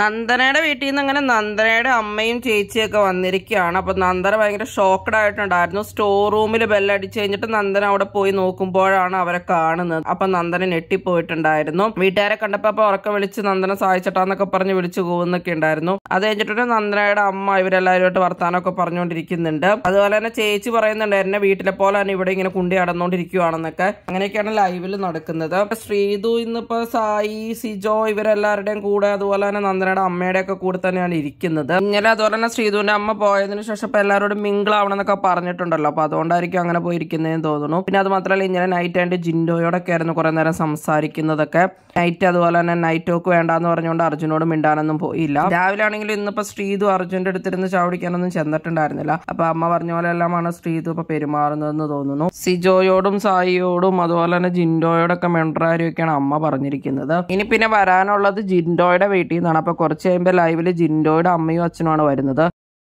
നന്ദനയുടെ വീട്ടിൽ നിന്ന് അങ്ങനെ നന്ദനയുടെ അമ്മയും ചേച്ചിയൊക്കെ വന്നിരിക്കുകയാണ് അപ്പം നന്ദന ഭയങ്കര ഷോക്കഡ് ആയിട്ടുണ്ടായിരുന്നു സ്റ്റോർ റൂമിൽ ബെല്ലടിച്ച് കഴിഞ്ഞിട്ട് നന്ദന അവിടെ പോയി നോക്കുമ്പോഴാണ് അവരെ കാണുന്നത് അപ്പം നന്ദന ഞെട്ടിപ്പോയിട്ടുണ്ടായിരുന്നു വീട്ടുകാരെ കണ്ടപ്പോൾ അപ്പം ഉറക്കം വിളിച്ച് നന്ദന സഹായിച്ചിട്ടാന്നൊക്കെ പറഞ്ഞ് വിളിച്ചു പോകുന്നൊക്കെ ഉണ്ടായിരുന്നു അത് കഴിഞ്ഞിട്ടൊരു നന്ദനയുടെ അമ്മ ഇവരെല്ലാവരുമായിട്ട് വർത്താനമൊക്കെ പറഞ്ഞുകൊണ്ടിരിക്കുന്നുണ്ട് അതുപോലെ തന്നെ ചേച്ചി പറയുന്നുണ്ട് എന്നെ വീട്ടിലെ പോലെ തന്നെ ഇവിടെ ഇങ്ങനെ കുണ്ടി അടന്നുകൊണ്ടിരിക്കുവാണെന്നൊക്കെ അങ്ങനെയൊക്കെയാണ് ലൈവിൽ നടക്കുന്നത് ശ്രീതു ഇന്നിപ്പോൾ സായി സിജോ ഇവരെല്ലാവരുടെയും കൂടെ അതുപോലെ തന്നെ അമ്മയുടെ അമ്മയുടെയൊക്കെ കൂടെ തന്നെയാണ് ഇരിക്കുന്നത് ഇങ്ങനെ അതുപോലെ തന്നെ ശ്രീധുവിന്റെ അമ്മ പോയതിന് ശേഷം ഇപ്പൊ എല്ലാവരോടും മിങ്കിൾ ആവണമെന്നൊക്കെ പറഞ്ഞിട്ടുണ്ടല്ലോ അപ്പൊ അതുകൊണ്ടായിരിക്കും അങ്ങനെ പോയിരിക്കുന്നതെന്ന് തോന്നുന്നു പിന്നെ അത് മാത്രമല്ല ഇങ്ങനെ നൈറ്റ് ആൻഡ് ജിൻഡോയോടൊക്കെ ആയിരുന്നു കുറെ നേരം സംസാരിക്കുന്നതൊക്കെ നൈറ്റ് അതുപോലെ തന്നെ നൈറ്റ് ടോക്ക് വേണ്ടെന്ന് പറഞ്ഞുകൊണ്ട് അർജുനോട് മിണ്ടാനൊന്നും പോയില്ല രാവിലെ ആണെങ്കിൽ ഇന്നിപ്പോ ശ്രീധു അർജുന്റെ അടുത്തിരുന്ന് ചാവടിക്കാനൊന്നും ചെന്നിട്ടുണ്ടായിരുന്നില്ല അപ്പൊ അമ്മ പറഞ്ഞ പോലെ എല്ലാമാണ് ശ്രീധു ഇപ്പൊ പെരുമാറുന്നതെന്ന് തോന്നുന്നു സിജോയോടും സായിയോടും അതുപോലെ തന്നെ ജിൻഡോയോടൊക്കെ ഒക്കെയാണ് അമ്മ പറഞ്ഞിരിക്കുന്നത് ഇനി പിന്നെ വരാനുള്ളത് ജിൻഡോയുടെ വീട്ടിൽ നിന്നാണ് അപ്പൊ അപ്പോൾ കുറച്ച് കഴിയുമ്പോൾ ലൈവിൽ ജിൻഡോയുടെ അമ്മയും അച്ഛനുമാണ് വരുന്നത്